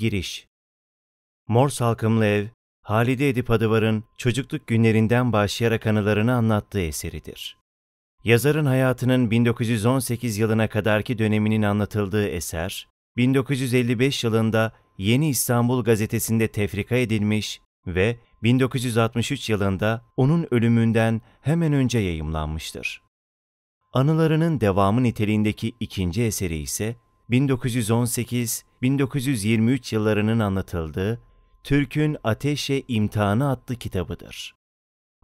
Giriş Mor Salkımlı Ev, Halide Edip Adıvar'ın çocukluk günlerinden başlayarak anılarını anlattığı eseridir. Yazarın hayatının 1918 yılına kadarki döneminin anlatıldığı eser, 1955 yılında Yeni İstanbul gazetesinde tefrika edilmiş ve 1963 yılında onun ölümünden hemen önce yayımlanmıştır. Anılarının devamı niteliğindeki ikinci eseri ise 1918 1923 yıllarının anlatıldığı Türk'ün Ateşe İmtihanı adlı kitabıdır.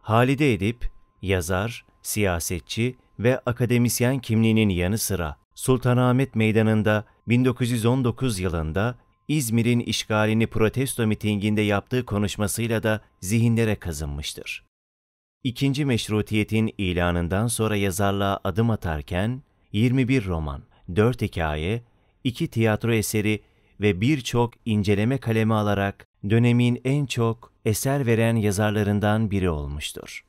Halide Edip, yazar, siyasetçi ve akademisyen kimliğinin yanı sıra Sultanahmet Meydanı'nda 1919 yılında İzmir'in işgalini protesto mitinginde yaptığı konuşmasıyla da zihinlere kazınmıştır. İkinci meşrutiyetin ilanından sonra yazarlığa adım atarken 21 roman, 4 hikaye iki tiyatro eseri ve birçok inceleme kalemi alarak dönemin en çok eser veren yazarlarından biri olmuştur.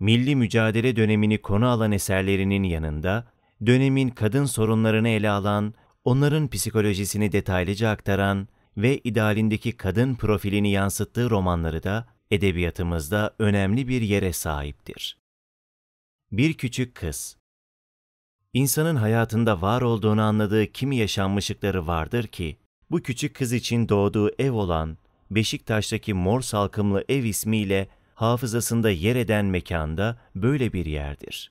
Milli mücadele dönemini konu alan eserlerinin yanında, dönemin kadın sorunlarını ele alan, onların psikolojisini detaylıca aktaran ve idealindeki kadın profilini yansıttığı romanları da edebiyatımızda önemli bir yere sahiptir. Bir Küçük Kız İnsanın hayatında var olduğunu anladığı kimi yaşanmışlıkları vardır ki, bu küçük kız için doğduğu ev olan Beşiktaş'taki Mor Salkımlı Ev ismiyle hafızasında yer eden mekanda böyle bir yerdir.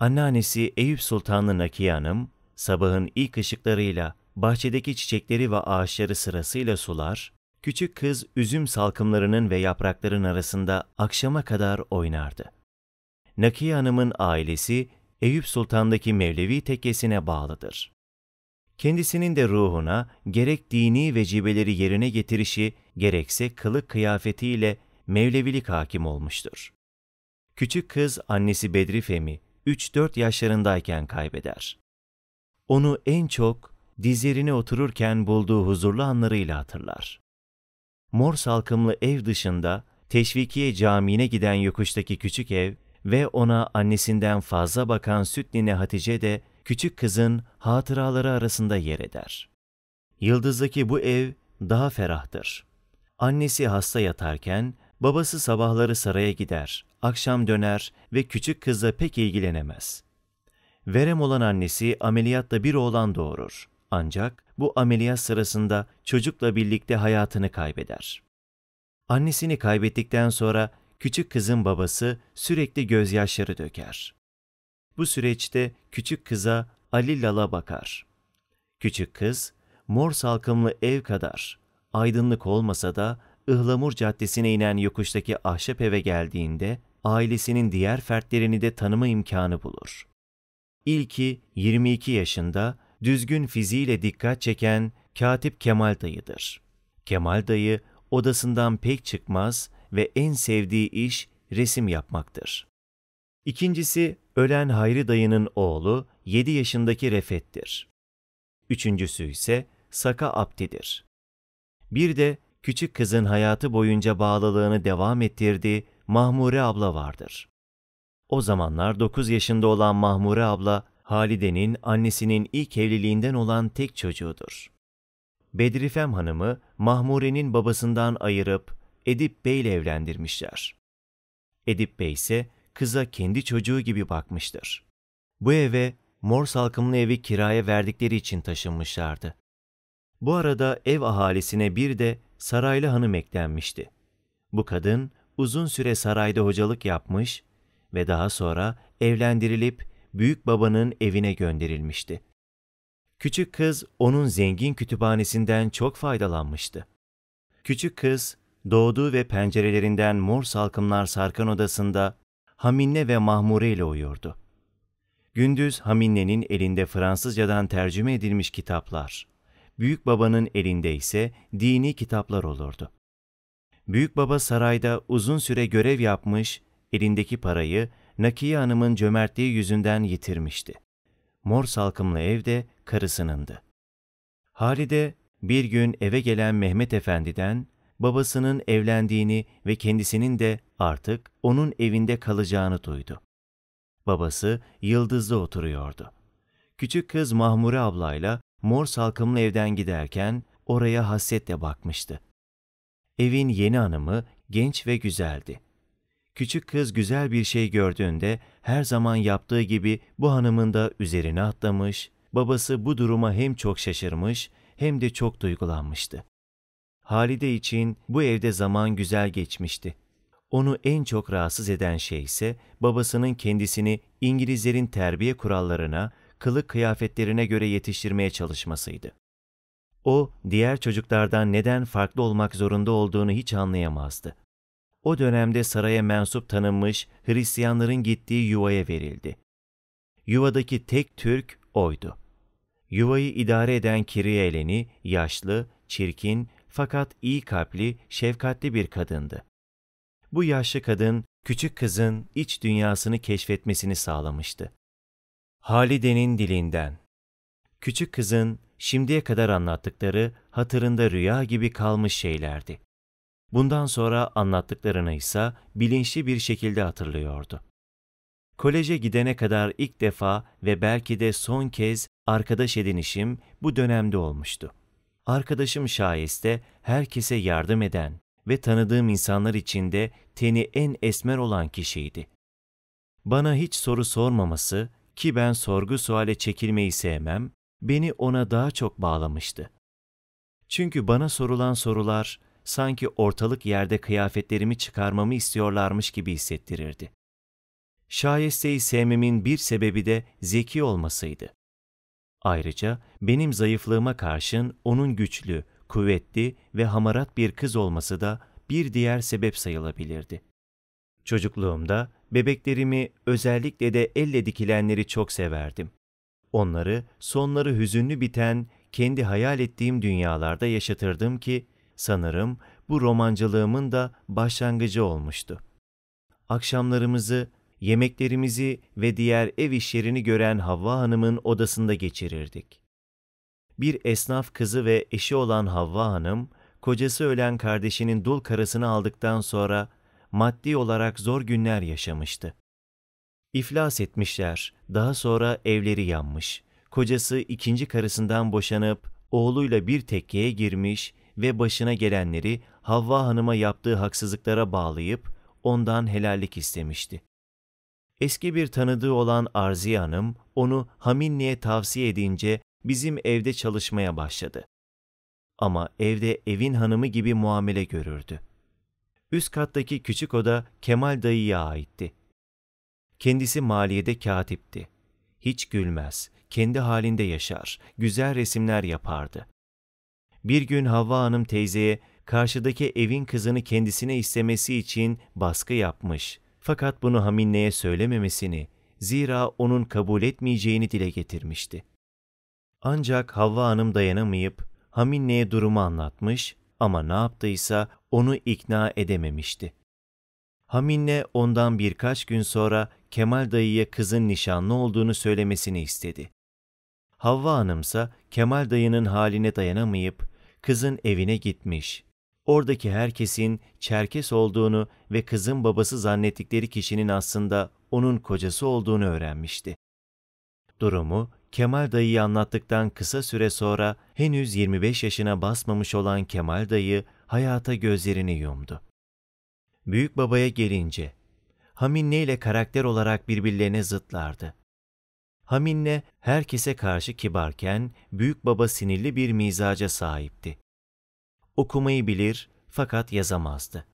Anneannesi Eyüp Sultanlı Nakiye Hanım, sabahın ilk ışıklarıyla bahçedeki çiçekleri ve ağaçları sırasıyla sular, küçük kız üzüm salkımlarının ve yaprakların arasında akşama kadar oynardı. Nakiye Hanım'ın ailesi Eyüp Sultan'daki Mevlevi tekkesine bağlıdır. Kendisinin de ruhuna gerek dini vecibeleri yerine getirişi, gerekse kılık kıyafetiyle Mevlevilik hakim olmuştur. Küçük kız annesi Bedri 3-4 yaşlarındayken kaybeder. Onu en çok dizlerine otururken bulduğu huzurlu anlarıyla hatırlar. Mor salkımlı ev dışında Teşvikiye Camii'ne giden yokuştaki küçük ev ve ona annesinden fazla bakan süt nine Hatice de küçük kızın hatıraları arasında yer eder. Yıldız'daki bu ev daha ferahtır. Annesi hasta yatarken babası sabahları saraya gider, akşam döner ve küçük kızla pek ilgilenemez. Verem olan annesi ameliyatta bir oğlan doğurur. Ancak bu ameliyat sırasında çocukla birlikte hayatını kaybeder. Annesini kaybettikten sonra küçük kızın babası sürekli gözyaşları döker. Bu süreçte küçük kıza Ali Lala bakar. Küçük kız, mor salkımlı ev kadar, aydınlık olmasa da Ihlamur Caddesi'ne inen yokuştaki ahşap eve geldiğinde ailesinin diğer fertlerini de tanıma imkanı bulur. İlki 22 yaşında düzgün fiziğiyle dikkat çeken Katip Kemal dayıdır. Kemal dayı odasından pek çıkmaz ve en sevdiği iş resim yapmaktır. İkincisi ölen Hayri dayının oğlu 7 yaşındaki Refet'tir. Üçüncüsü ise Saka Abdi'dir. Bir de küçük kızın hayatı boyunca bağlılığını devam ettirdiği Mahmure abla vardır. O zamanlar 9 yaşında olan Mahmure abla, Halide'nin annesinin ilk evliliğinden olan tek çocuğudur. Bedrifem Hanım'ı Mahmure'nin babasından ayırıp Edip Bey ile evlendirmişler. Edip Bey ise kıza kendi çocuğu gibi bakmıştır. Bu eve mor salkımlı evi kiraya verdikleri için taşınmışlardı. Bu arada ev ahalisine bir de saraylı hanım eklenmişti. Bu kadın uzun süre sarayda hocalık yapmış ve daha sonra evlendirilip büyük babanın evine gönderilmişti. Küçük kız onun zengin kütüphanesinden çok faydalanmıştı. Küçük kız doğduğu ve pencerelerinden mor salkımlar sarkan odasında Haminne ve Mahmure ile uyurdu. Gündüz Haminne'nin elinde Fransızcadan tercüme edilmiş kitaplar, büyük babanın elinde ise dini kitaplar olurdu. Büyük baba sarayda uzun süre görev yapmış, elindeki parayı Nakiye Hanım'ın cömertliği yüzünden yitirmişti. Mor salkımlı evde karısınındı. Halide bir gün eve gelen Mehmet Efendi'den babasının evlendiğini ve kendisinin de artık onun evinde kalacağını duydu. Babası yıldızda oturuyordu. Küçük kız Mahmure ablayla mor salkımlı evden giderken oraya hasetle bakmıştı. Evin yeni hanımı genç ve güzeldi. Küçük kız güzel bir şey gördüğünde her zaman yaptığı gibi bu hanımın da üzerine atlamış, babası bu duruma hem çok şaşırmış hem de çok duygulanmıştı. Halide için bu evde zaman güzel geçmişti. Onu en çok rahatsız eden şey ise babasının kendisini İngilizlerin terbiye kurallarına, kılık kıyafetlerine göre yetiştirmeye çalışmasıydı. O, diğer çocuklardan neden farklı olmak zorunda olduğunu hiç anlayamazdı. O dönemde saraya mensup tanınmış Hristiyanların gittiği yuvaya verildi. Yuvadaki tek Türk oydu. Yuvayı idare eden Kiriyeleni, yaşlı, çirkin fakat iyi kalpli, şefkatli bir kadındı. Bu yaşlı kadın küçük kızın iç dünyasını keşfetmesini sağlamıştı. Halide'nin dilinden Küçük kızın şimdiye kadar anlattıkları hatırında rüya gibi kalmış şeylerdi. Bundan sonra anlattıklarını ise bilinçli bir şekilde hatırlıyordu. Koleje gidene kadar ilk defa ve belki de son kez arkadaş edinişim bu dönemde olmuştu. Arkadaşım şayeste herkese yardım eden ve tanıdığım insanlar içinde teni en esmer olan kişiydi. Bana hiç soru sormaması ki ben sorgu suale çekilmeyi sevmem, beni ona daha çok bağlamıştı. Çünkü bana sorulan sorular sanki ortalık yerde kıyafetlerimi çıkarmamı istiyorlarmış gibi hissettirirdi. Şayeste'yi sevmemin bir sebebi de zeki olmasıydı. Ayrıca benim zayıflığıma karşın onun güçlü, kuvvetli ve hamarat bir kız olması da bir diğer sebep sayılabilirdi. Çocukluğumda bebeklerimi özellikle de elle dikilenleri çok severdim. Onları sonları hüzünlü biten kendi hayal ettiğim dünyalarda yaşatırdım ki sanırım bu romancılığımın da başlangıcı olmuştu. Akşamlarımızı yemeklerimizi ve diğer ev işlerini gören Havva Hanım'ın odasında geçirirdik. Bir esnaf kızı ve eşi olan Havva Hanım, kocası ölen kardeşinin dul karısını aldıktan sonra maddi olarak zor günler yaşamıştı. İflas etmişler, daha sonra evleri yanmış. Kocası ikinci karısından boşanıp oğluyla bir tekkeye girmiş ve başına gelenleri Havva Hanım'a yaptığı haksızlıklara bağlayıp ondan helallik istemişti. Eski bir tanıdığı olan Arzi Hanım onu Haminli'ye tavsiye edince bizim evde çalışmaya başladı. Ama evde evin hanımı gibi muamele görürdü. Üst kattaki küçük oda Kemal dayıya aitti. Kendisi maliyede katipti. Hiç gülmez, kendi halinde yaşar, güzel resimler yapardı. Bir gün Havva Hanım teyzeye karşıdaki evin kızını kendisine istemesi için baskı yapmış. Fakat bunu Haminne'ye söylememesini, zira onun kabul etmeyeceğini dile getirmişti. Ancak Havva Hanım dayanamayıp Haminne'ye durumu anlatmış ama ne yaptıysa onu ikna edememişti. Haminne ondan birkaç gün sonra Kemal dayıya kızın nişanlı olduğunu söylemesini istedi. Havva Hanımsa Kemal dayının haline dayanamayıp kızın evine gitmiş oradaki herkesin Çerkes olduğunu ve kızın babası zannettikleri kişinin aslında onun kocası olduğunu öğrenmişti. Durumu Kemal dayıyı anlattıktan kısa süre sonra henüz 25 yaşına basmamış olan Kemal dayı hayata gözlerini yumdu. Büyük babaya gelince Haminne ile karakter olarak birbirlerine zıtlardı. Haminne herkese karşı kibarken büyük baba sinirli bir mizaca sahipti. Okumayı bilir fakat yazamazdı.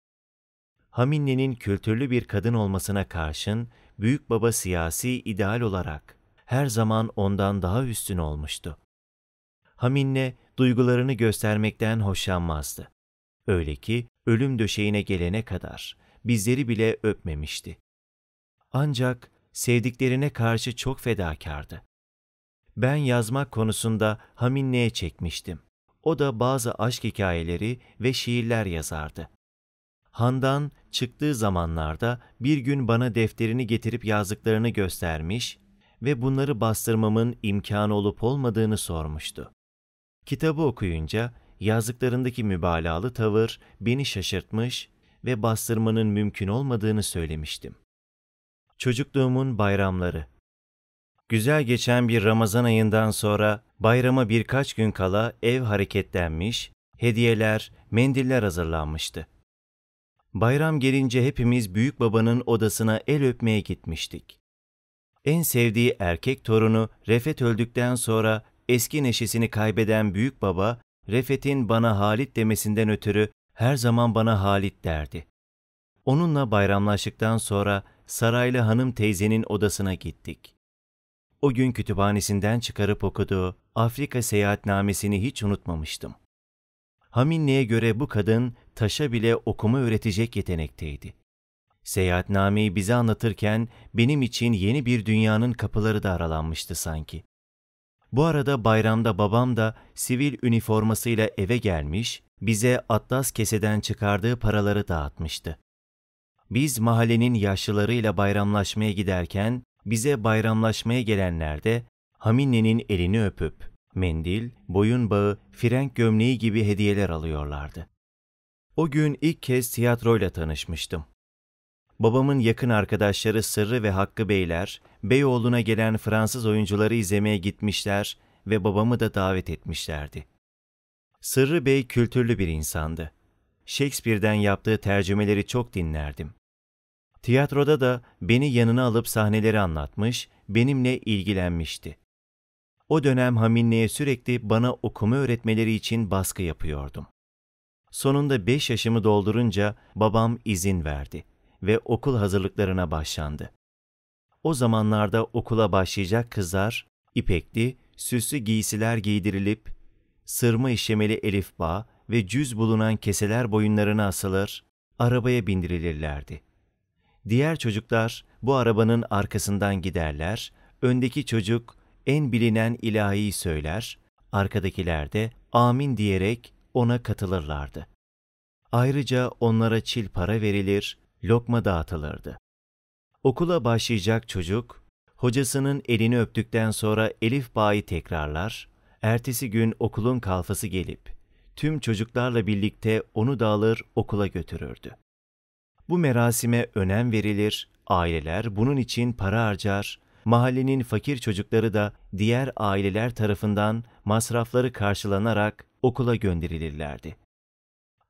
Haminne'nin kültürlü bir kadın olmasına karşın büyük baba siyasi ideal olarak her zaman ondan daha üstün olmuştu. Haminne duygularını göstermekten hoşlanmazdı. Öyle ki ölüm döşeğine gelene kadar bizleri bile öpmemişti. Ancak sevdiklerine karşı çok fedakardı. Ben yazmak konusunda Haminne'ye çekmiştim o da bazı aşk hikayeleri ve şiirler yazardı. Handan çıktığı zamanlarda bir gün bana defterini getirip yazdıklarını göstermiş ve bunları bastırmamın imkanı olup olmadığını sormuştu. Kitabı okuyunca yazdıklarındaki mübalağalı tavır beni şaşırtmış ve bastırmanın mümkün olmadığını söylemiştim. Çocukluğumun bayramları Güzel geçen bir Ramazan ayından sonra bayrama birkaç gün kala ev hareketlenmiş, hediyeler, mendiller hazırlanmıştı. Bayram gelince hepimiz büyük babanın odasına el öpmeye gitmiştik. En sevdiği erkek torunu Refet öldükten sonra eski neşesini kaybeden büyük baba, Refet'in bana Halit demesinden ötürü her zaman bana Halit derdi. Onunla bayramlaştıktan sonra saraylı hanım teyzenin odasına gittik. O gün kütüphanesinden çıkarıp okuduğu Afrika seyahatnamesini hiç unutmamıştım. Haminli'ye göre bu kadın taşa bile okuma öğretecek yetenekteydi. Seyahatnameyi bize anlatırken benim için yeni bir dünyanın kapıları da aralanmıştı sanki. Bu arada bayramda babam da sivil üniformasıyla eve gelmiş, bize atlas keseden çıkardığı paraları dağıtmıştı. Biz mahallenin yaşlılarıyla bayramlaşmaya giderken bize bayramlaşmaya gelenlerde, de Hamine'nin elini öpüp mendil, boyun bağı, frenk gömleği gibi hediyeler alıyorlardı. O gün ilk kez tiyatroyla tanışmıştım. Babamın yakın arkadaşları Sırrı ve Hakkı Beyler, Beyoğlu'na gelen Fransız oyuncuları izlemeye gitmişler ve babamı da davet etmişlerdi. Sırrı Bey kültürlü bir insandı. Shakespeare'den yaptığı tercümeleri çok dinlerdim. Tiyatroda da beni yanına alıp sahneleri anlatmış, benimle ilgilenmişti. O dönem Haminle'ye sürekli bana okuma öğretmeleri için baskı yapıyordum. Sonunda 5 yaşımı doldurunca babam izin verdi ve okul hazırlıklarına başlandı. O zamanlarda okula başlayacak kızlar ipekli, süslü giysiler giydirilip sırma işlemeli elifba ve cüz bulunan keseler boyunlarına asılır, arabaya bindirilirlerdi. Diğer çocuklar bu arabanın arkasından giderler, öndeki çocuk en bilinen ilahi söyler, arkadakiler de amin diyerek ona katılırlardı. Ayrıca onlara çil para verilir, lokma dağıtılırdı. Okula başlayacak çocuk, hocasının elini öptükten sonra Elif Bağ'ı tekrarlar, ertesi gün okulun kalfası gelip, tüm çocuklarla birlikte onu da alır okula götürürdü. Bu merasime önem verilir, aileler bunun için para harcar, mahallenin fakir çocukları da diğer aileler tarafından masrafları karşılanarak okula gönderilirlerdi.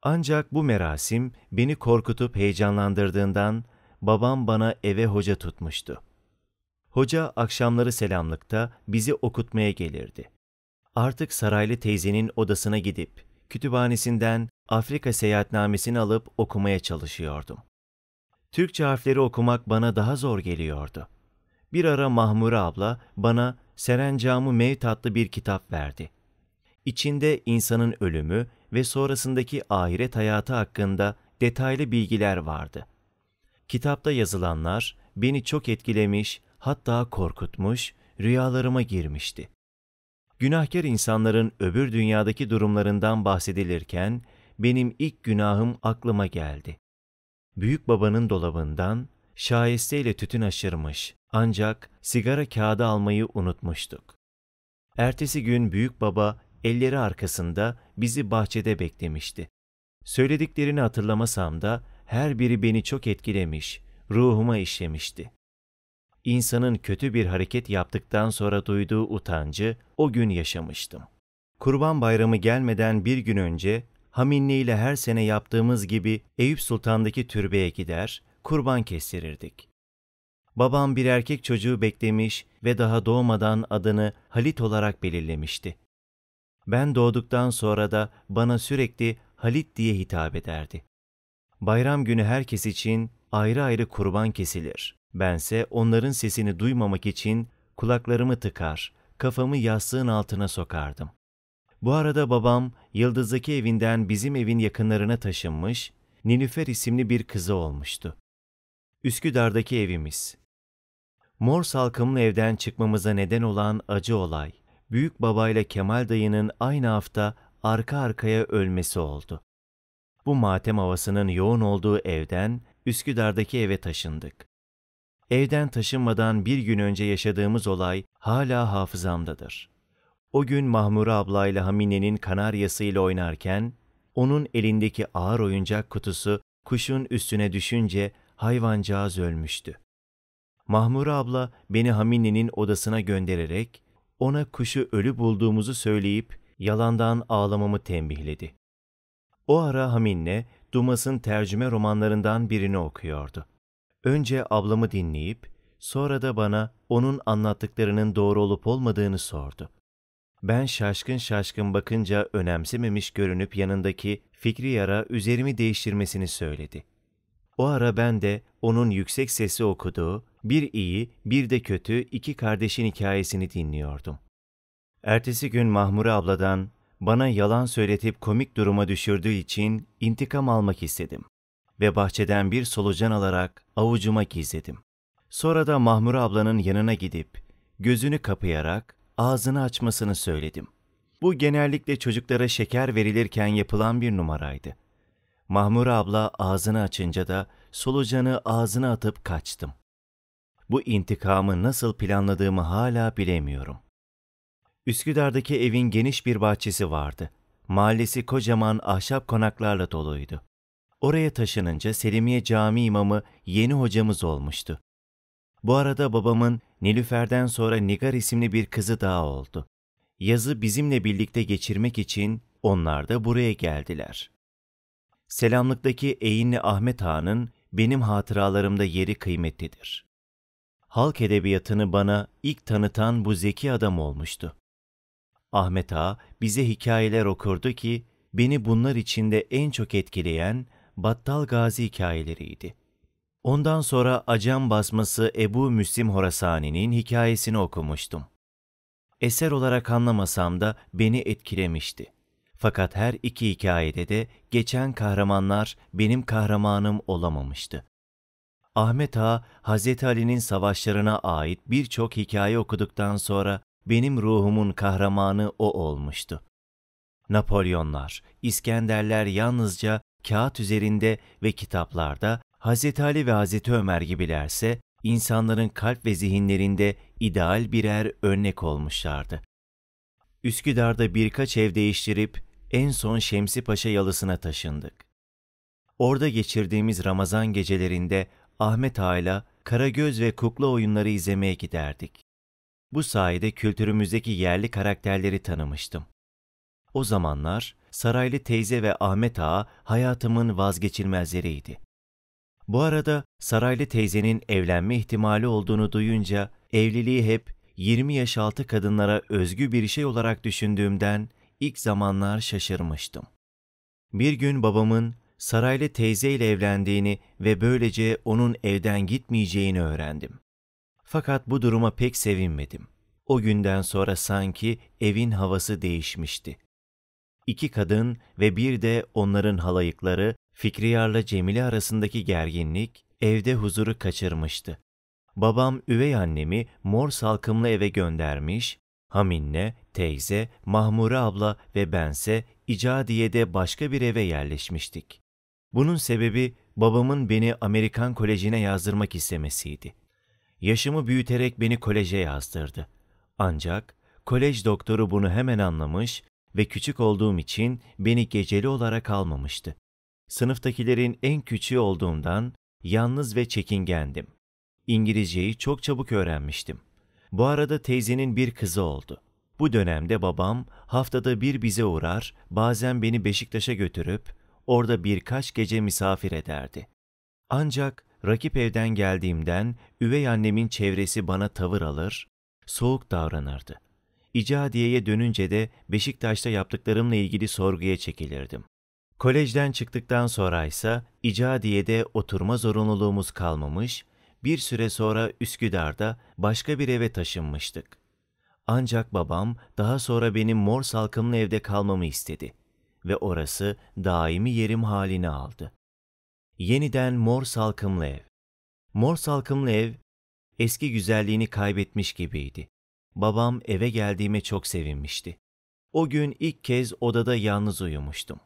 Ancak bu merasim beni korkutup heyecanlandırdığından babam bana eve hoca tutmuştu. Hoca akşamları selamlıkta bizi okutmaya gelirdi. Artık saraylı teyzenin odasına gidip kütüphanesinden Afrika seyahatnamesini alıp okumaya çalışıyordum. Türkçe harfleri okumak bana daha zor geliyordu. Bir ara Mahmure abla bana Serencamı Mevt adlı bir kitap verdi. İçinde insanın ölümü ve sonrasındaki ahiret hayatı hakkında detaylı bilgiler vardı. Kitapta yazılanlar beni çok etkilemiş, hatta korkutmuş, rüyalarıma girmişti. Günahkar insanların öbür dünyadaki durumlarından bahsedilirken benim ilk günahım aklıma geldi. Büyük babanın dolabından şayesteyle tütün aşırmış ancak sigara kağıdı almayı unutmuştuk. Ertesi gün büyük baba elleri arkasında bizi bahçede beklemişti. Söylediklerini hatırlamasam da her biri beni çok etkilemiş, ruhuma işlemişti. İnsanın kötü bir hareket yaptıktan sonra duyduğu utancı o gün yaşamıştım. Kurban Bayramı gelmeden bir gün önce Haminli ile her sene yaptığımız gibi Eyüp Sultan'daki türbeye gider, kurban kestirirdik. Babam bir erkek çocuğu beklemiş ve daha doğmadan adını Halit olarak belirlemişti. Ben doğduktan sonra da bana sürekli Halit diye hitap ederdi. Bayram günü herkes için ayrı ayrı kurban kesilir. Bense onların sesini duymamak için kulaklarımı tıkar, kafamı yastığın altına sokardım. Bu arada babam Yıldız'daki evinden bizim evin yakınlarına taşınmış, Nilüfer isimli bir kızı olmuştu. Üsküdar'daki evimiz. Mor salkımlı evden çıkmamıza neden olan acı olay, büyük babayla Kemal dayının aynı hafta arka arkaya ölmesi oldu. Bu matem havasının yoğun olduğu evden Üsküdar'daki eve taşındık. Evden taşınmadan bir gün önce yaşadığımız olay hala hafızamdadır. O gün Mahmure ablayla Hamine'nin kanaryasıyla oynarken, onun elindeki ağır oyuncak kutusu kuşun üstüne düşünce hayvancağız ölmüştü. Mahmure abla beni Hamine'nin odasına göndererek ona kuşu ölü bulduğumuzu söyleyip yalandan ağlamamı tembihledi. O ara Hamine Dumas'ın tercüme romanlarından birini okuyordu. Önce ablamı dinleyip sonra da bana onun anlattıklarının doğru olup olmadığını sordu. Ben şaşkın şaşkın bakınca önemsememiş görünüp yanındaki Fikri Yara üzerimi değiştirmesini söyledi. O ara ben de onun yüksek sesi okuduğu bir iyi bir de kötü iki kardeşin hikayesini dinliyordum. Ertesi gün Mahmure abladan bana yalan söyletip komik duruma düşürdüğü için intikam almak istedim ve bahçeden bir solucan alarak avucuma gizledim. Sonra da Mahmure ablanın yanına gidip gözünü kapayarak ağzını açmasını söyledim. Bu genellikle çocuklara şeker verilirken yapılan bir numaraydı. Mahmur abla ağzını açınca da solucanı ağzına atıp kaçtım. Bu intikamı nasıl planladığımı hala bilemiyorum. Üsküdar'daki evin geniş bir bahçesi vardı. Mahallesi kocaman ahşap konaklarla doluydu. Oraya taşınınca Selimiye Cami imamı yeni hocamız olmuştu. Bu arada babamın Nilüfer'den sonra Nigar isimli bir kızı daha oldu. Yazı bizimle birlikte geçirmek için onlar da buraya geldiler. Selamlıktaki Eğinli Ahmet Ağa'nın benim hatıralarımda yeri kıymetlidir. Halk edebiyatını bana ilk tanıtan bu zeki adam olmuştu. Ahmet Ağa bize hikayeler okurdu ki beni bunlar içinde en çok etkileyen Battal Gazi hikayeleriydi.'' Ondan sonra Acem basması Ebu Müslim Horasani'nin hikayesini okumuştum. Eser olarak anlamasam da beni etkilemişti. Fakat her iki hikayede de geçen kahramanlar benim kahramanım olamamıştı. Ahmet Ağa, Hz. Ali'nin savaşlarına ait birçok hikaye okuduktan sonra benim ruhumun kahramanı o olmuştu. Napolyonlar, İskenderler yalnızca kağıt üzerinde ve kitaplarda Hz. Ali ve Hz. Ömer gibilerse insanların kalp ve zihinlerinde ideal birer örnek olmuşlardı. Üsküdar'da birkaç ev değiştirip en son Şemsi Paşa yalısına taşındık. Orada geçirdiğimiz Ramazan gecelerinde Ahmet Ağa'yla Karagöz ve kukla oyunları izlemeye giderdik. Bu sayede kültürümüzdeki yerli karakterleri tanımıştım. O zamanlar Saraylı teyze ve Ahmet Ağa hayatımın vazgeçilmezleriydi. Bu arada Saraylı teyzenin evlenme ihtimali olduğunu duyunca evliliği hep 20 yaş altı kadınlara özgü bir şey olarak düşündüğümden ilk zamanlar şaşırmıştım. Bir gün babamın Saraylı teyze ile evlendiğini ve böylece onun evden gitmeyeceğini öğrendim. Fakat bu duruma pek sevinmedim. O günden sonra sanki evin havası değişmişti. İki kadın ve bir de onların halayıkları Fikriyar'la Cemile arasındaki gerginlik evde huzuru kaçırmıştı. Babam üvey annemi mor salkımlı eve göndermiş, haminne, teyze, Mahmure abla ve bense icadiyede başka bir eve yerleşmiştik. Bunun sebebi babamın beni Amerikan Koleji'ne yazdırmak istemesiydi. Yaşımı büyüterek beni koleje yazdırdı. Ancak kolej doktoru bunu hemen anlamış ve küçük olduğum için beni geceli olarak almamıştı. Sınıftakilerin en küçüğü olduğumdan yalnız ve çekingendim. İngilizceyi çok çabuk öğrenmiştim. Bu arada teyzenin bir kızı oldu. Bu dönemde babam haftada bir bize uğrar, bazen beni Beşiktaş'a götürüp orada birkaç gece misafir ederdi. Ancak rakip evden geldiğimden üvey annemin çevresi bana tavır alır, soğuk davranırdı. İcadiye'ye dönünce de Beşiktaş'ta yaptıklarımla ilgili sorguya çekilirdim. Kolejden çıktıktan sonra ise icadiyede oturma zorunluluğumuz kalmamış, bir süre sonra Üsküdar'da başka bir eve taşınmıştık. Ancak babam daha sonra benim mor salkımlı evde kalmamı istedi ve orası daimi yerim halini aldı. Yeniden mor salkımlı ev. Mor salkımlı ev eski güzelliğini kaybetmiş gibiydi. Babam eve geldiğime çok sevinmişti. O gün ilk kez odada yalnız uyumuştum.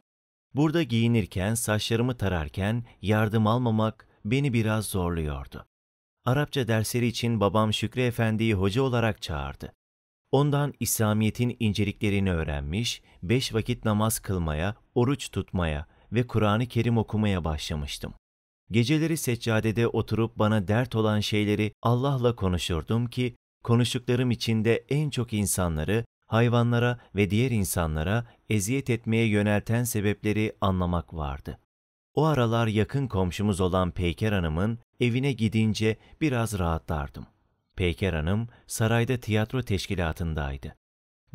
Burada giyinirken, saçlarımı tararken yardım almamak beni biraz zorluyordu. Arapça dersleri için babam Şükrü Efendi'yi hoca olarak çağırdı. Ondan İslamiyet'in inceliklerini öğrenmiş, beş vakit namaz kılmaya, oruç tutmaya ve Kur'an-ı Kerim okumaya başlamıştım. Geceleri seccadede oturup bana dert olan şeyleri Allah'la konuşurdum ki, konuştuklarım içinde en çok insanları hayvanlara ve diğer insanlara eziyet etmeye yönelten sebepleri anlamak vardı. O aralar yakın komşumuz olan Peyker Hanım'ın evine gidince biraz rahatlardım. Peyker Hanım sarayda tiyatro teşkilatındaydı.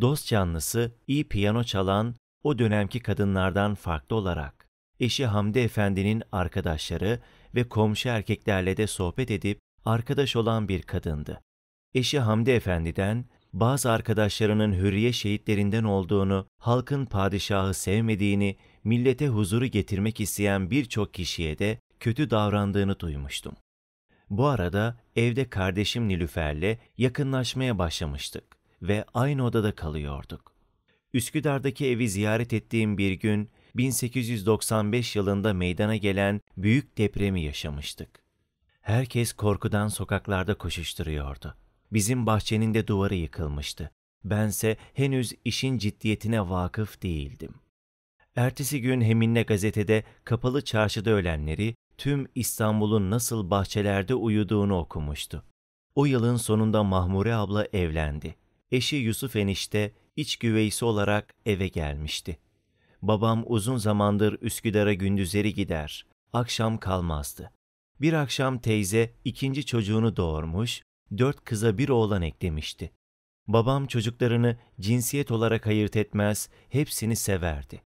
Dost canlısı, iyi piyano çalan o dönemki kadınlardan farklı olarak eşi Hamdi Efendi'nin arkadaşları ve komşu erkeklerle de sohbet edip arkadaş olan bir kadındı. Eşi Hamdi Efendi'den bazı arkadaşlarının hürriye şehitlerinden olduğunu, halkın padişahı sevmediğini, millete huzuru getirmek isteyen birçok kişiye de kötü davrandığını duymuştum. Bu arada evde kardeşim Nilüfer'le yakınlaşmaya başlamıştık ve aynı odada kalıyorduk. Üsküdar'daki evi ziyaret ettiğim bir gün 1895 yılında meydana gelen büyük depremi yaşamıştık. Herkes korkudan sokaklarda koşuşturuyordu. Bizim bahçenin de duvarı yıkılmıştı. Bense henüz işin ciddiyetine vakıf değildim. Ertesi gün Heminle gazetede kapalı çarşıda ölenleri, tüm İstanbul'un nasıl bahçelerde uyuduğunu okumuştu. O yılın sonunda Mahmure abla evlendi. Eşi Yusuf enişte iç güveysi olarak eve gelmişti. Babam uzun zamandır Üsküdar'a gündüzleri gider, akşam kalmazdı. Bir akşam teyze ikinci çocuğunu doğurmuş, dört kıza bir oğlan eklemişti. Babam çocuklarını cinsiyet olarak ayırt etmez, hepsini severdi.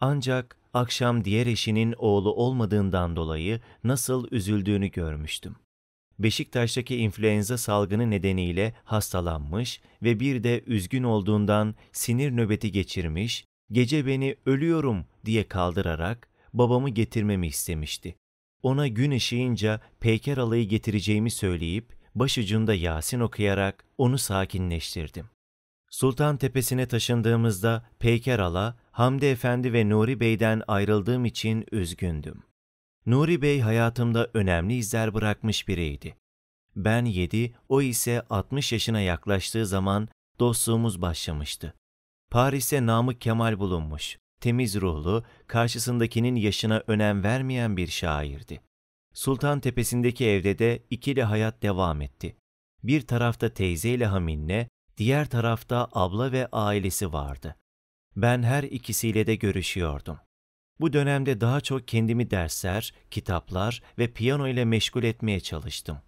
Ancak akşam diğer eşinin oğlu olmadığından dolayı nasıl üzüldüğünü görmüştüm. Beşiktaş'taki influenza salgını nedeniyle hastalanmış ve bir de üzgün olduğundan sinir nöbeti geçirmiş, gece beni ölüyorum diye kaldırarak babamı getirmemi istemişti. Ona gün ışığınca peyker alayı getireceğimi söyleyip başucunda Yasin okuyarak onu sakinleştirdim. Sultan Tepesi'ne taşındığımızda Peyker Ala, Hamdi Efendi ve Nuri Bey'den ayrıldığım için üzgündüm. Nuri Bey hayatımda önemli izler bırakmış biriydi. Ben yedi, o ise 60 yaşına yaklaştığı zaman dostluğumuz başlamıştı. Paris'e Namık Kemal bulunmuş, temiz ruhlu, karşısındakinin yaşına önem vermeyen bir şairdi. Sultan Tepesi'ndeki evde de ikili hayat devam etti. Bir tarafta teyzeyle Haminne, diğer tarafta abla ve ailesi vardı. Ben her ikisiyle de görüşüyordum. Bu dönemde daha çok kendimi dersler, kitaplar ve piyano ile meşgul etmeye çalıştım.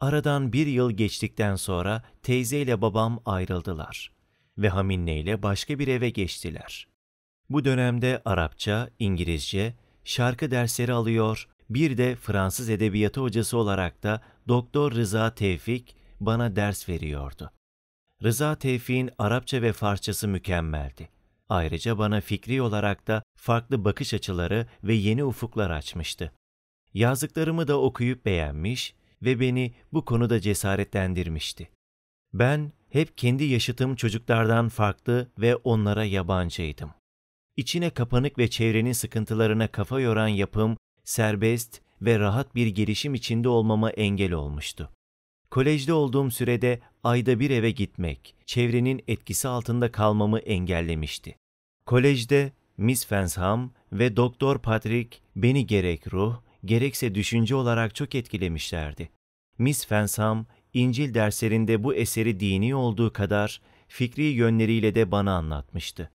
Aradan bir yıl geçtikten sonra teyzeyle babam ayrıldılar ve Haminne ile başka bir eve geçtiler. Bu dönemde Arapça, İngilizce, şarkı dersleri alıyor, bir de Fransız edebiyatı hocası olarak da Doktor Rıza Tevfik bana ders veriyordu. Rıza Tevfik'in Arapça ve Farsçası mükemmeldi. Ayrıca bana fikri olarak da farklı bakış açıları ve yeni ufuklar açmıştı. Yazdıklarımı da okuyup beğenmiş ve beni bu konuda cesaretlendirmişti. Ben hep kendi yaşıtım çocuklardan farklı ve onlara yabancıydım. İçine kapanık ve çevrenin sıkıntılarına kafa yoran yapım serbest ve rahat bir gelişim içinde olmama engel olmuştu. Kolejde olduğum sürede ayda bir eve gitmek, çevrenin etkisi altında kalmamı engellemişti. Kolejde Miss Fensham ve Doktor Patrick beni gerek ruh, gerekse düşünce olarak çok etkilemişlerdi. Miss Fensham, İncil derslerinde bu eseri dini olduğu kadar fikri yönleriyle de bana anlatmıştı.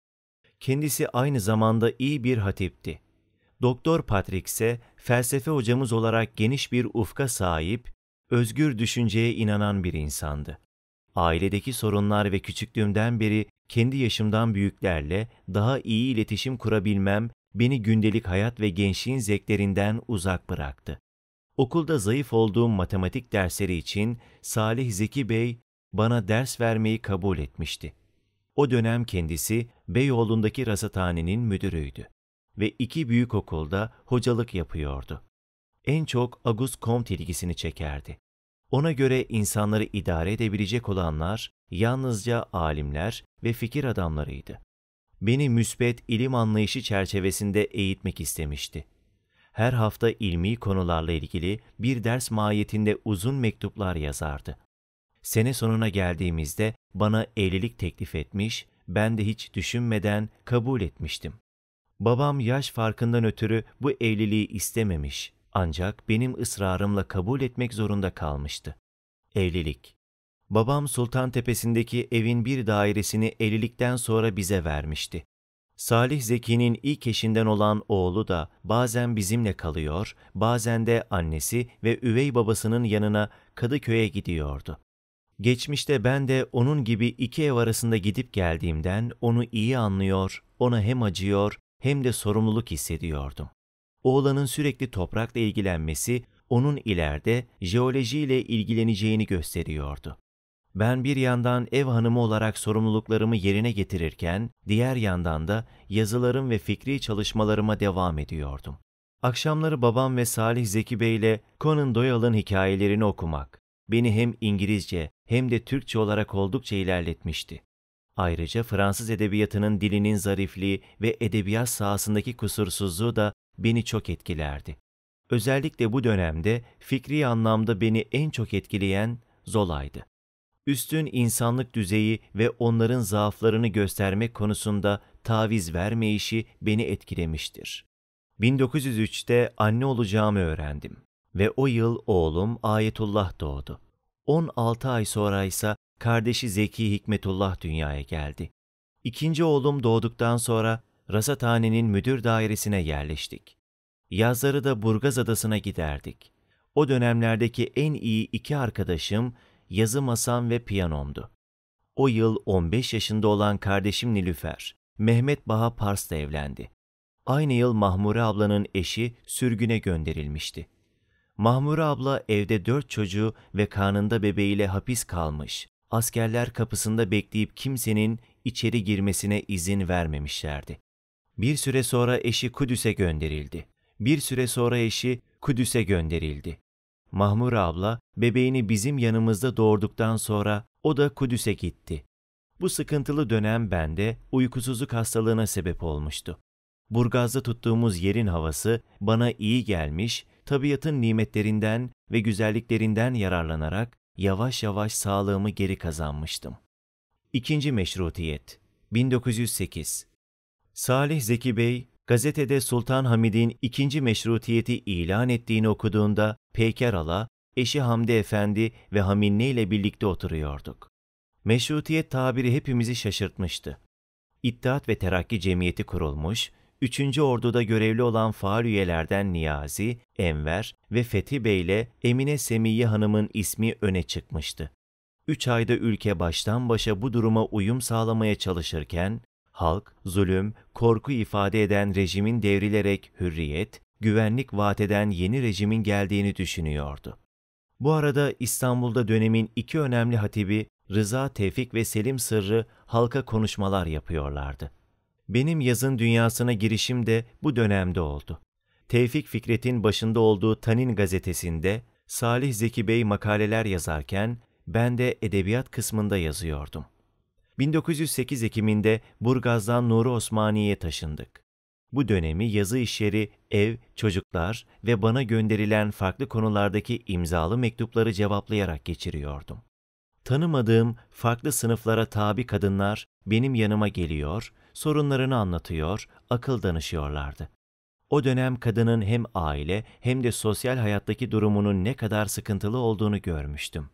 Kendisi aynı zamanda iyi bir hatipti. Doktor Patrick ise felsefe hocamız olarak geniş bir ufka sahip, özgür düşünceye inanan bir insandı. Ailedeki sorunlar ve küçüklüğümden beri kendi yaşımdan büyüklerle daha iyi iletişim kurabilmem beni gündelik hayat ve gençliğin zevklerinden uzak bıraktı. Okulda zayıf olduğum matematik dersleri için Salih Zeki Bey bana ders vermeyi kabul etmişti. O dönem kendisi Beyoğlu'ndaki rasathanenin müdürüydü ve iki büyük okulda hocalık yapıyordu. En çok Agus Comte ilgisini çekerdi. Ona göre insanları idare edebilecek olanlar yalnızca alimler ve fikir adamlarıydı. Beni müsbet ilim anlayışı çerçevesinde eğitmek istemişti. Her hafta ilmi konularla ilgili bir ders mahiyetinde uzun mektuplar yazardı. Sene sonuna geldiğimizde bana evlilik teklif etmiş, ben de hiç düşünmeden kabul etmiştim. Babam yaş farkından ötürü bu evliliği istememiş ancak benim ısrarımla kabul etmek zorunda kalmıştı. Evlilik Babam Sultan Tepesi'ndeki evin bir dairesini evlilikten sonra bize vermişti. Salih Zeki'nin ilk eşinden olan oğlu da bazen bizimle kalıyor, bazen de annesi ve üvey babasının yanına Kadıköy'e gidiyordu. Geçmişte ben de onun gibi iki ev arasında gidip geldiğimden onu iyi anlıyor, ona hem acıyor hem de sorumluluk hissediyordum. Oğlanın sürekli toprakla ilgilenmesi onun ileride jeolojiyle ilgileneceğini gösteriyordu. Ben bir yandan ev hanımı olarak sorumluluklarımı yerine getirirken, diğer yandan da yazılarım ve fikri çalışmalarıma devam ediyordum. Akşamları babam ve Salih Zeki Bey ile Conan Doyle'ın hikayelerini okumak, beni hem İngilizce hem de Türkçe olarak oldukça ilerletmişti. Ayrıca Fransız edebiyatının dilinin zarifliği ve edebiyat sahasındaki kusursuzluğu da beni çok etkilerdi. Özellikle bu dönemde fikri anlamda beni en çok etkileyen Zola'ydı. Üstün insanlık düzeyi ve onların zaaflarını göstermek konusunda taviz vermeyişi beni etkilemiştir. 1903'te anne olacağımı öğrendim ve o yıl oğlum Ayetullah doğdu. 16 ay sonra ise kardeşi Zeki Hikmetullah dünyaya geldi. İkinci oğlum doğduktan sonra Rasathane'nin müdür dairesine yerleştik. Yazları da Burgaz Adası'na giderdik. O dönemlerdeki en iyi iki arkadaşım yazı masam ve piyanomdu. O yıl 15 yaşında olan kardeşim Nilüfer, Mehmet Baha Pars'la evlendi. Aynı yıl Mahmure ablanın eşi sürgüne gönderilmişti. Mahmure abla evde dört çocuğu ve kanında bebeğiyle hapis kalmış askerler kapısında bekleyip kimsenin içeri girmesine izin vermemişlerdi. Bir süre sonra eşi Kudüs'e gönderildi. Bir süre sonra eşi Kudüs'e gönderildi. Mahmur abla bebeğini bizim yanımızda doğurduktan sonra o da Kudüs'e gitti. Bu sıkıntılı dönem bende uykusuzluk hastalığına sebep olmuştu. Burgaz'da tuttuğumuz yerin havası bana iyi gelmiş, tabiatın nimetlerinden ve güzelliklerinden yararlanarak yavaş yavaş sağlığımı geri kazanmıştım. İkinci meşrutiyet 1908 Salih Zeki Bey gazetede Sultan Hamid'in ikinci meşrutiyeti ilan ettiğini okuduğunda Peyker Ala, eşi Hamdi Efendi ve Haminne ile birlikte oturuyorduk. Meşrutiyet tabiri hepimizi şaşırtmıştı. İttihat ve Terakki Cemiyeti kurulmuş, 3. Ordu'da görevli olan faal üyelerden Niyazi, Enver ve Fethi Bey ile Emine Semiye Hanım'ın ismi öne çıkmıştı. 3 ayda ülke baştan başa bu duruma uyum sağlamaya çalışırken, halk, zulüm, korku ifade eden rejimin devrilerek hürriyet, güvenlik vaat eden yeni rejimin geldiğini düşünüyordu. Bu arada İstanbul'da dönemin iki önemli hatibi Rıza Tevfik ve Selim Sırrı halka konuşmalar yapıyorlardı. Benim yazın dünyasına girişim de bu dönemde oldu. Tevfik Fikret'in başında olduğu Tanin gazetesinde Salih Zeki Bey makaleler yazarken ben de edebiyat kısmında yazıyordum. 1908 Ekim'inde Burgaz'dan Nuri Osmaniye'ye taşındık. Bu dönemi yazı işleri, ev, çocuklar ve bana gönderilen farklı konulardaki imzalı mektupları cevaplayarak geçiriyordum. Tanımadığım farklı sınıflara tabi kadınlar benim yanıma geliyor, sorunlarını anlatıyor, akıl danışıyorlardı. O dönem kadının hem aile hem de sosyal hayattaki durumunun ne kadar sıkıntılı olduğunu görmüştüm.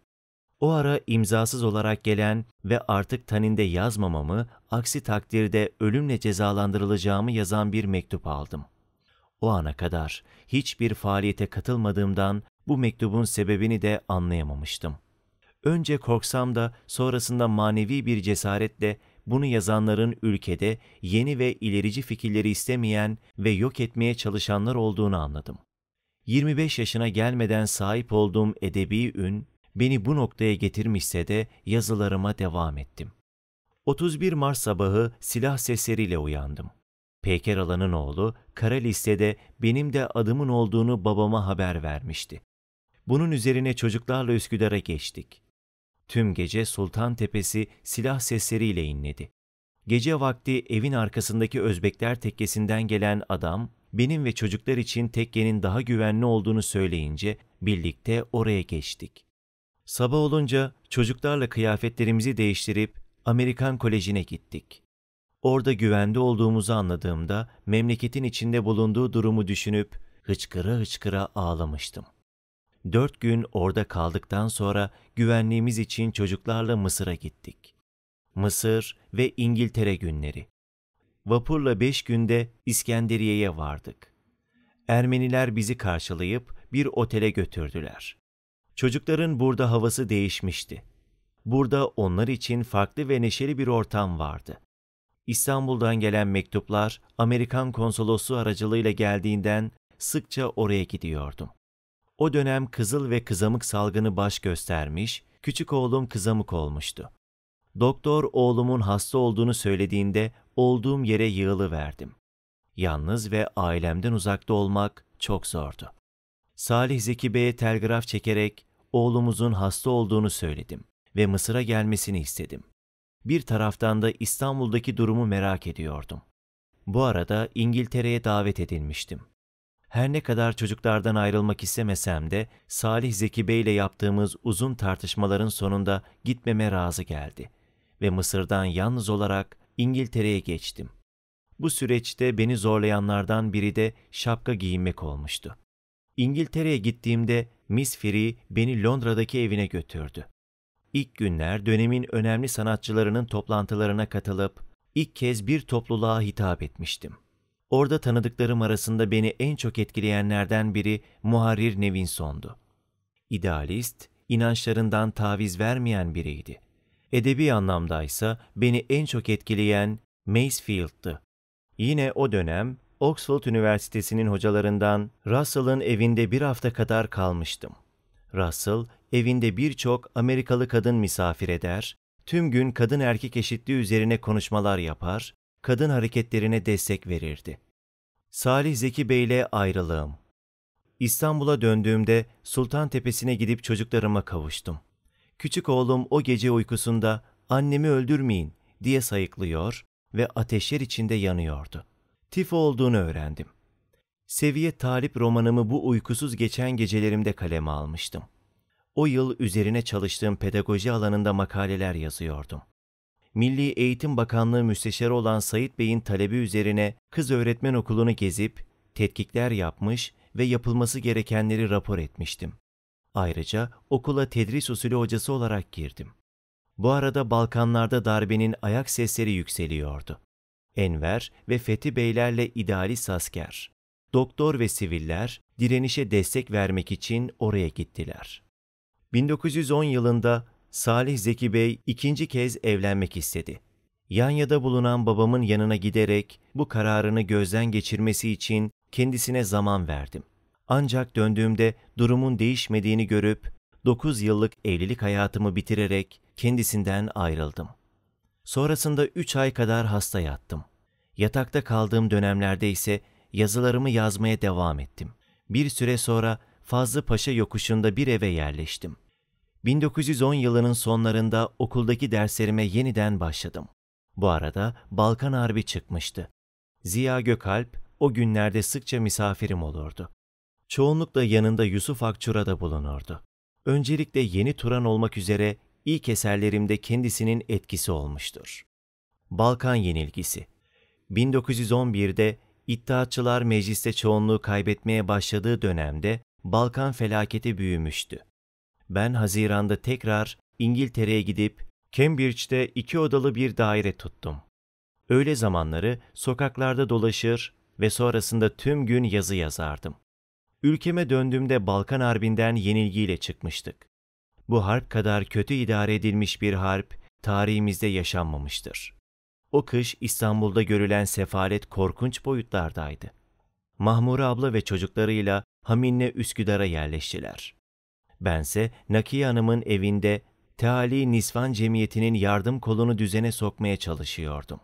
O ara imzasız olarak gelen ve artık taninde yazmamamı, aksi takdirde ölümle cezalandırılacağımı yazan bir mektup aldım. O ana kadar hiçbir faaliyete katılmadığımdan bu mektubun sebebini de anlayamamıştım. Önce korksam da sonrasında manevi bir cesaretle bunu yazanların ülkede yeni ve ilerici fikirleri istemeyen ve yok etmeye çalışanlar olduğunu anladım. 25 yaşına gelmeden sahip olduğum edebi ün beni bu noktaya getirmişse de yazılarıma devam ettim. 31 Mart sabahı silah sesleriyle uyandım. Peyker Alan'ın oğlu kara listede benim de adımın olduğunu babama haber vermişti. Bunun üzerine çocuklarla Üsküdar'a geçtik. Tüm gece Sultan Tepesi silah sesleriyle inledi. Gece vakti evin arkasındaki Özbekler tekkesinden gelen adam, benim ve çocuklar için tekkenin daha güvenli olduğunu söyleyince birlikte oraya geçtik. Sabah olunca çocuklarla kıyafetlerimizi değiştirip Amerikan Koleji'ne gittik. Orada güvende olduğumuzu anladığımda memleketin içinde bulunduğu durumu düşünüp hıçkıra hıçkıra ağlamıştım.'' Dört gün orada kaldıktan sonra güvenliğimiz için çocuklarla Mısır'a gittik. Mısır ve İngiltere günleri. Vapurla beş günde İskenderiye'ye vardık. Ermeniler bizi karşılayıp bir otele götürdüler. Çocukların burada havası değişmişti. Burada onlar için farklı ve neşeli bir ortam vardı. İstanbul'dan gelen mektuplar Amerikan konsolosu aracılığıyla geldiğinden sıkça oraya gidiyordum. O dönem kızıl ve kızamık salgını baş göstermiş, küçük oğlum kızamık olmuştu. Doktor oğlumun hasta olduğunu söylediğinde olduğum yere yığılı verdim. Yalnız ve ailemden uzakta olmak çok zordu. Salih Zeki Bey'e telgraf çekerek oğlumuzun hasta olduğunu söyledim ve Mısır'a gelmesini istedim. Bir taraftan da İstanbul'daki durumu merak ediyordum. Bu arada İngiltere'ye davet edilmiştim. Her ne kadar çocuklardan ayrılmak istemesem de Salih Zeki Bey ile yaptığımız uzun tartışmaların sonunda gitmeme razı geldi ve Mısır'dan yalnız olarak İngiltere'ye geçtim. Bu süreçte beni zorlayanlardan biri de şapka giyinmek olmuştu. İngiltere'ye gittiğimde Miss Free beni Londra'daki evine götürdü. İlk günler dönemin önemli sanatçılarının toplantılarına katılıp ilk kez bir topluluğa hitap etmiştim. Orada tanıdıklarım arasında beni en çok etkileyenlerden biri muharir Nevinson'du. İdealist, inançlarından taviz vermeyen biriydi. Edebi anlamdaysa beni en çok etkileyen Masefield'tı. Yine o dönem Oxford Üniversitesi'nin hocalarından Russell'ın evinde bir hafta kadar kalmıştım. Russell, evinde birçok Amerikalı kadın misafir eder, tüm gün kadın erkek eşitliği üzerine konuşmalar yapar, kadın hareketlerine destek verirdi. Salih Zeki Bey ile ayrılığım. İstanbul'a döndüğümde Sultan Tepesi'ne gidip çocuklarıma kavuştum. Küçük oğlum o gece uykusunda annemi öldürmeyin diye sayıklıyor ve ateşler içinde yanıyordu. Tifo olduğunu öğrendim. Seviye Talip romanımı bu uykusuz geçen gecelerimde kaleme almıştım. O yıl üzerine çalıştığım pedagoji alanında makaleler yazıyordum. Milli Eğitim Bakanlığı Müsteşarı olan Sayit Bey'in talebi üzerine kız öğretmen okulunu gezip tetkikler yapmış ve yapılması gerekenleri rapor etmiştim. Ayrıca okula tedris usulü hocası olarak girdim. Bu arada Balkanlarda darbenin ayak sesleri yükseliyordu. Enver ve Fethi Beylerle idealist asker, doktor ve siviller direnişe destek vermek için oraya gittiler. 1910 yılında Salih Zeki Bey ikinci kez evlenmek istedi. Yanya'da bulunan babamın yanına giderek bu kararını gözden geçirmesi için kendisine zaman verdim. Ancak döndüğümde durumun değişmediğini görüp 9 yıllık evlilik hayatımı bitirerek kendisinden ayrıldım. Sonrasında 3 ay kadar hasta yattım. Yatakta kaldığım dönemlerde ise yazılarımı yazmaya devam ettim. Bir süre sonra Fazlı Paşa yokuşunda bir eve yerleştim. 1910 yılının sonlarında okuldaki derslerime yeniden başladım. Bu arada Balkan Harbi çıkmıştı. Ziya Gökalp o günlerde sıkça misafirim olurdu. Çoğunlukla yanında Yusuf Akçura da bulunurdu. Öncelikle yeni Turan olmak üzere ilk eserlerimde kendisinin etkisi olmuştur. Balkan Yenilgisi 1911'de İttihatçılar mecliste çoğunluğu kaybetmeye başladığı dönemde Balkan felaketi büyümüştü ben Haziran'da tekrar İngiltere'ye gidip Cambridge'de iki odalı bir daire tuttum. Öğle zamanları sokaklarda dolaşır ve sonrasında tüm gün yazı yazardım. Ülkeme döndüğümde Balkan Harbi'nden yenilgiyle çıkmıştık. Bu harp kadar kötü idare edilmiş bir harp tarihimizde yaşanmamıştır. O kış İstanbul'da görülen sefalet korkunç boyutlardaydı. Mahmure abla ve çocuklarıyla Hamin'le Üsküdar'a yerleştiler. Bense Nakiye Hanım'ın evinde Teali Nisvan Cemiyeti'nin yardım kolunu düzene sokmaya çalışıyordum.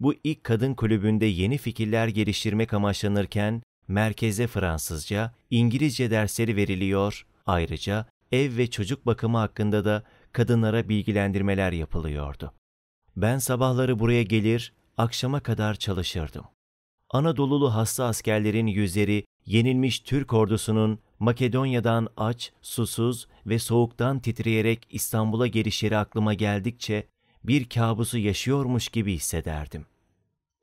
Bu ilk kadın kulübünde yeni fikirler geliştirmek amaçlanırken merkeze Fransızca, İngilizce dersleri veriliyor. Ayrıca ev ve çocuk bakımı hakkında da kadınlara bilgilendirmeler yapılıyordu. Ben sabahları buraya gelir, akşama kadar çalışırdım. Anadolulu hasta askerlerin yüzleri yenilmiş Türk ordusunun Makedonya'dan aç, susuz ve soğuktan titreyerek İstanbul'a gelişleri aklıma geldikçe bir kabusu yaşıyormuş gibi hissederdim.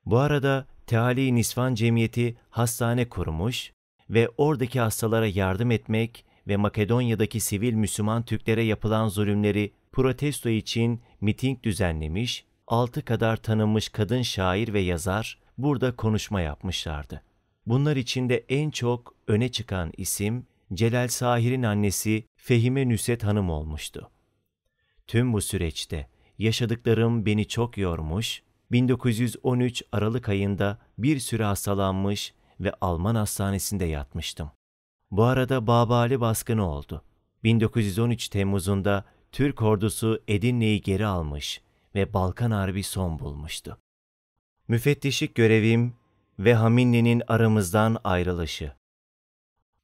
Bu arada Teali Nisvan Cemiyeti hastane kurmuş ve oradaki hastalara yardım etmek ve Makedonya'daki sivil Müslüman Türklere yapılan zulümleri protesto için miting düzenlemiş, altı kadar tanınmış kadın şair ve yazar burada konuşma yapmışlardı. Bunlar içinde en çok öne çıkan isim Celal Sahir'in annesi Fehime Nüset Hanım olmuştu. Tüm bu süreçte yaşadıklarım beni çok yormuş, 1913 Aralık ayında bir süre hastalanmış ve Alman hastanesinde yatmıştım. Bu arada Babali baskını oldu. 1913 Temmuz'unda Türk ordusu Edirne'yi geri almış ve Balkan Harbi son bulmuştu. Müfettişlik görevim ve Haminli'nin aramızdan ayrılışı.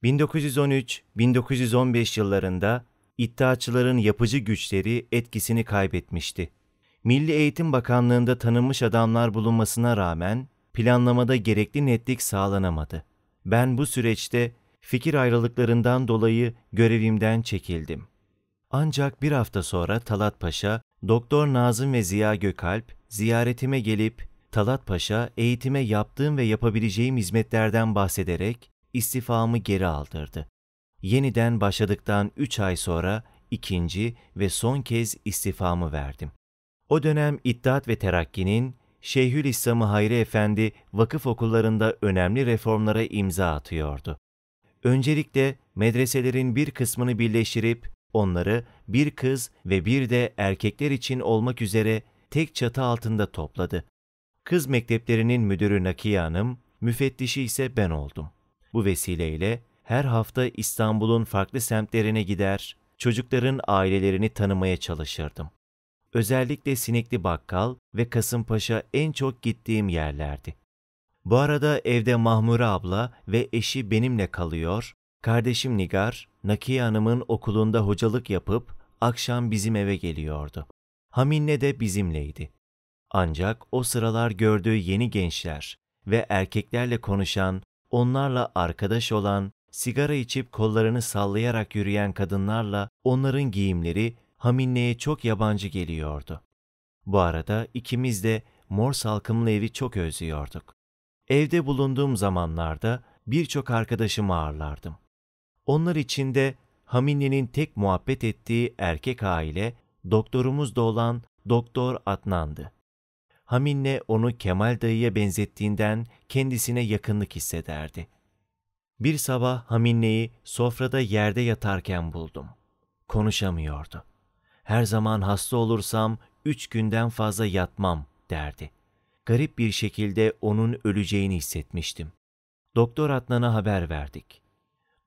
1913-1915 yıllarında iddiaçıların yapıcı güçleri etkisini kaybetmişti. Milli Eğitim Bakanlığı'nda tanınmış adamlar bulunmasına rağmen planlamada gerekli netlik sağlanamadı. Ben bu süreçte fikir ayrılıklarından dolayı görevimden çekildim. Ancak bir hafta sonra Talat Paşa, Doktor Nazım ve Ziya Gökalp ziyaretime gelip Talat Paşa eğitime yaptığım ve yapabileceğim hizmetlerden bahsederek istifamı geri aldırdı. Yeniden başladıktan üç ay sonra ikinci ve son kez istifamı verdim. O dönem İttihat ve Terakki'nin İslamı Hayri Efendi vakıf okullarında önemli reformlara imza atıyordu. Öncelikle medreselerin bir kısmını birleştirip onları bir kız ve bir de erkekler için olmak üzere tek çatı altında topladı. Kız mekteplerinin müdürü Nakiye Hanım, müfettişi ise ben oldum. Bu vesileyle her hafta İstanbul'un farklı semtlerine gider, çocukların ailelerini tanımaya çalışırdım. Özellikle Sinekli Bakkal ve Kasımpaşa en çok gittiğim yerlerdi. Bu arada evde Mahmure abla ve eşi benimle kalıyor, kardeşim Nigar, Nakiye Hanım'ın okulunda hocalık yapıp akşam bizim eve geliyordu. Haminle de bizimleydi. Ancak o sıralar gördüğü yeni gençler ve erkeklerle konuşan, onlarla arkadaş olan, sigara içip kollarını sallayarak yürüyen kadınlarla onların giyimleri Haminle'ye çok yabancı geliyordu. Bu arada ikimiz de mor salkımlı evi çok özlüyorduk. Evde bulunduğum zamanlarda birçok arkadaşımı ağırlardım. Onlar içinde Haminle'nin tek muhabbet ettiği erkek aile doktorumuz da olan Doktor Adnan'dı. Hamin'le onu Kemal dayıya benzettiğinden kendisine yakınlık hissederdi. Bir sabah Haminle'yi sofrada yerde yatarken buldum. Konuşamıyordu. Her zaman hasta olursam üç günden fazla yatmam derdi. Garip bir şekilde onun öleceğini hissetmiştim. Doktor Adnan'a haber verdik.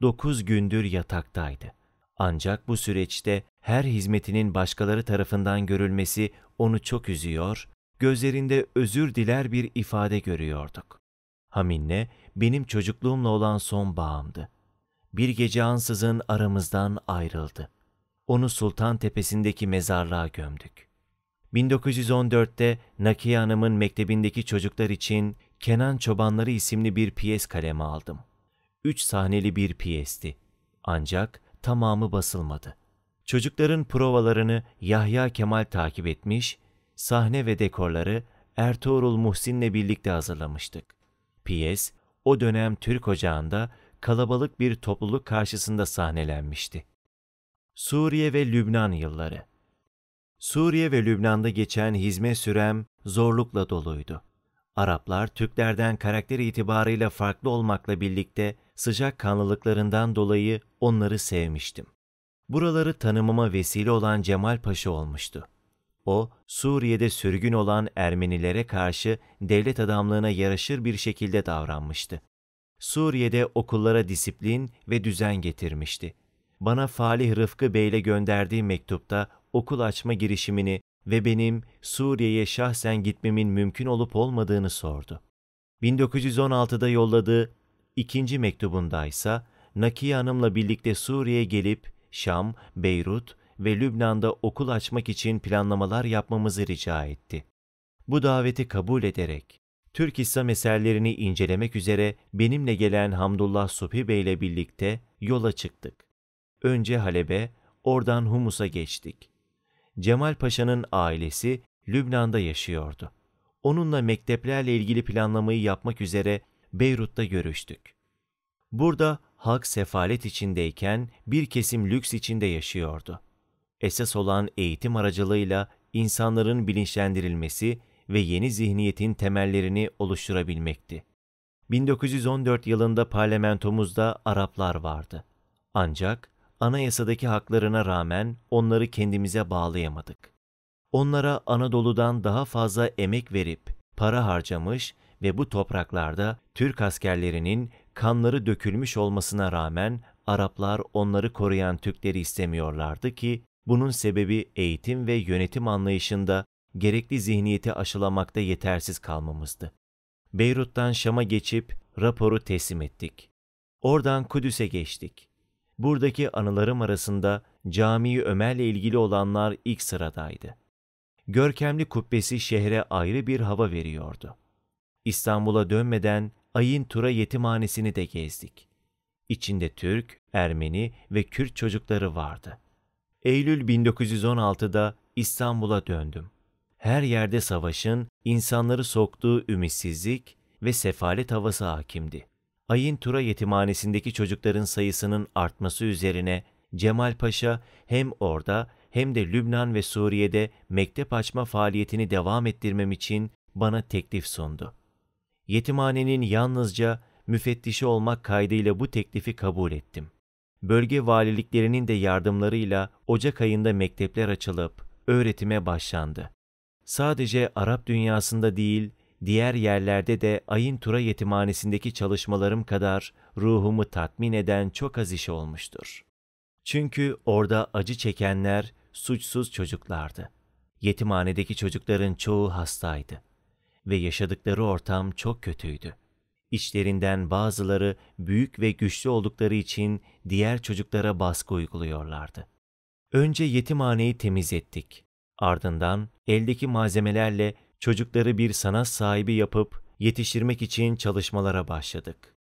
Dokuz gündür yataktaydı. Ancak bu süreçte her hizmetinin başkaları tarafından görülmesi onu çok üzüyor, gözlerinde özür diler bir ifade görüyorduk. Hamin'le benim çocukluğumla olan son bağımdı. Bir gece ansızın aramızdan ayrıldı. Onu Sultan Tepesi'ndeki mezarlığa gömdük. 1914'te Nakiye Hanım'ın mektebindeki çocuklar için Kenan Çobanları isimli bir piyes kaleme aldım. Üç sahneli bir piyesti. Ancak tamamı basılmadı. Çocukların provalarını Yahya Kemal takip etmiş sahne ve dekorları Ertuğrul Muhsin'le birlikte hazırlamıştık. Piyes, o dönem Türk Ocağı'nda kalabalık bir topluluk karşısında sahnelenmişti. Suriye ve Lübnan yılları Suriye ve Lübnan'da geçen hizme sürem zorlukla doluydu. Araplar Türklerden karakter itibarıyla farklı olmakla birlikte sıcak kanlılıklarından dolayı onları sevmiştim. Buraları tanımama vesile olan Cemal Paşa olmuştu. O, Suriye'de sürgün olan Ermenilere karşı devlet adamlığına yaraşır bir şekilde davranmıştı. Suriye'de okullara disiplin ve düzen getirmişti. Bana Falih Rıfkı Bey'le gönderdiği mektupta okul açma girişimini ve benim Suriye'ye şahsen gitmemin mümkün olup olmadığını sordu. 1916'da yolladığı ikinci mektubunda ise Nakiye Hanım'la birlikte Suriye'ye gelip Şam, Beyrut ve Lübnan'da okul açmak için planlamalar yapmamızı rica etti. Bu daveti kabul ederek Türk İslam eserlerini incelemek üzere benimle gelen Hamdullah Supi Bey ile birlikte yola çıktık. Önce Halep'e, oradan Humus'a geçtik. Cemal Paşa'nın ailesi Lübnan'da yaşıyordu. Onunla mekteplerle ilgili planlamayı yapmak üzere Beyrut'ta görüştük. Burada halk sefalet içindeyken bir kesim lüks içinde yaşıyordu esas olan eğitim aracılığıyla insanların bilinçlendirilmesi ve yeni zihniyetin temellerini oluşturabilmekti. 1914 yılında parlamentomuzda Araplar vardı. Ancak anayasadaki haklarına rağmen onları kendimize bağlayamadık. Onlara Anadolu'dan daha fazla emek verip para harcamış ve bu topraklarda Türk askerlerinin kanları dökülmüş olmasına rağmen Araplar onları koruyan Türkleri istemiyorlardı ki bunun sebebi eğitim ve yönetim anlayışında gerekli zihniyeti aşılamakta yetersiz kalmamızdı. Beyrut'tan Şam'a geçip raporu teslim ettik. Oradan Kudüs'e geçtik. Buradaki anılarım arasında Camii Ömer'le ilgili olanlar ilk sıradaydı. Görkemli kubbesi şehre ayrı bir hava veriyordu. İstanbul'a dönmeden Ayın Tura yetimhanesini de gezdik. İçinde Türk, Ermeni ve Kürt çocukları vardı. Eylül 1916'da İstanbul'a döndüm. Her yerde savaşın insanları soktuğu ümitsizlik ve sefalet havası hakimdi. Ayın Tura yetimhanesindeki çocukların sayısının artması üzerine Cemal Paşa hem orada hem de Lübnan ve Suriye'de mektep açma faaliyetini devam ettirmem için bana teklif sundu. Yetimhanenin yalnızca müfettişi olmak kaydıyla bu teklifi kabul ettim bölge valiliklerinin de yardımlarıyla Ocak ayında mektepler açılıp öğretime başlandı. Sadece Arap dünyasında değil, diğer yerlerde de Ayın Tura yetimhanesindeki çalışmalarım kadar ruhumu tatmin eden çok az iş olmuştur. Çünkü orada acı çekenler suçsuz çocuklardı. Yetimhanedeki çocukların çoğu hastaydı ve yaşadıkları ortam çok kötüydü. İçlerinden bazıları büyük ve güçlü oldukları için diğer çocuklara baskı uyguluyorlardı. Önce yetimhaneyi temizlettik. Ardından eldeki malzemelerle çocukları bir sanat sahibi yapıp yetiştirmek için çalışmalara başladık.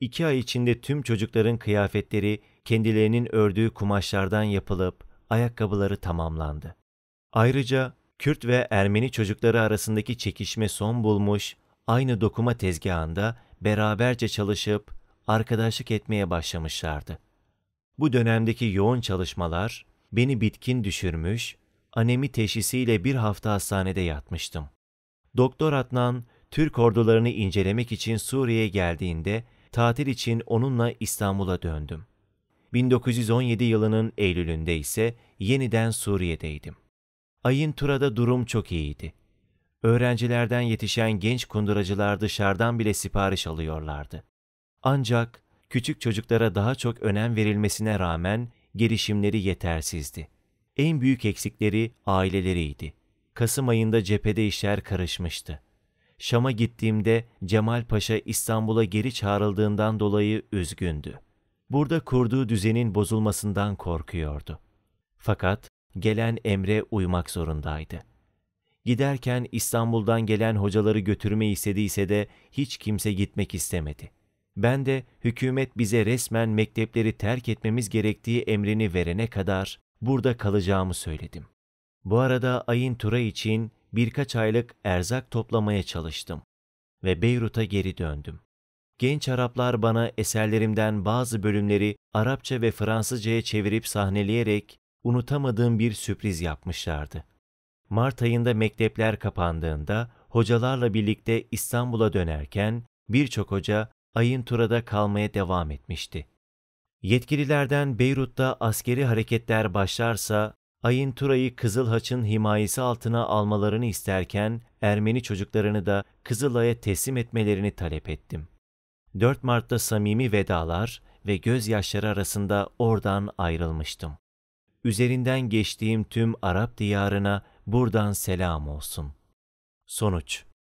İki ay içinde tüm çocukların kıyafetleri kendilerinin ördüğü kumaşlardan yapılıp ayakkabıları tamamlandı. Ayrıca Kürt ve Ermeni çocukları arasındaki çekişme son bulmuş, aynı dokuma tezgahında beraberce çalışıp arkadaşlık etmeye başlamışlardı. Bu dönemdeki yoğun çalışmalar beni bitkin düşürmüş, anemi teşhisiyle bir hafta hastanede yatmıştım. Doktor Adnan, Türk ordularını incelemek için Suriye'ye geldiğinde tatil için onunla İstanbul'a döndüm. 1917 yılının Eylül'ünde ise yeniden Suriye'deydim. Ayın Tura'da durum çok iyiydi. Öğrencilerden yetişen genç kunduracılar dışarıdan bile sipariş alıyorlardı. Ancak küçük çocuklara daha çok önem verilmesine rağmen girişimleri yetersizdi. En büyük eksikleri aileleriydi. Kasım ayında cephede işler karışmıştı. Şam'a gittiğimde Cemal Paşa İstanbul'a geri çağrıldığından dolayı üzgündü. Burada kurduğu düzenin bozulmasından korkuyordu. Fakat gelen emre uymak zorundaydı.'' Giderken İstanbul'dan gelen hocaları götürme istediyse de hiç kimse gitmek istemedi. Ben de hükümet bize resmen mektepleri terk etmemiz gerektiği emrini verene kadar burada kalacağımı söyledim. Bu arada ayın tura için birkaç aylık erzak toplamaya çalıştım ve Beyrut'a geri döndüm. Genç Araplar bana eserlerimden bazı bölümleri Arapça ve Fransızcaya çevirip sahneleyerek unutamadığım bir sürpriz yapmışlardı. Mart ayında mektepler kapandığında hocalarla birlikte İstanbul'a dönerken birçok hoca ayın turada kalmaya devam etmişti. Yetkililerden Beyrut'ta askeri hareketler başlarsa Ayintura'yı Kızıl Haç'ın himayesi altına almalarını isterken Ermeni çocuklarını da Kızılay'a teslim etmelerini talep ettim. 4 Mart'ta samimi vedalar ve gözyaşları arasında oradan ayrılmıştım. Üzerinden geçtiğim tüm Arap diyarına buradan selam olsun. Sonuç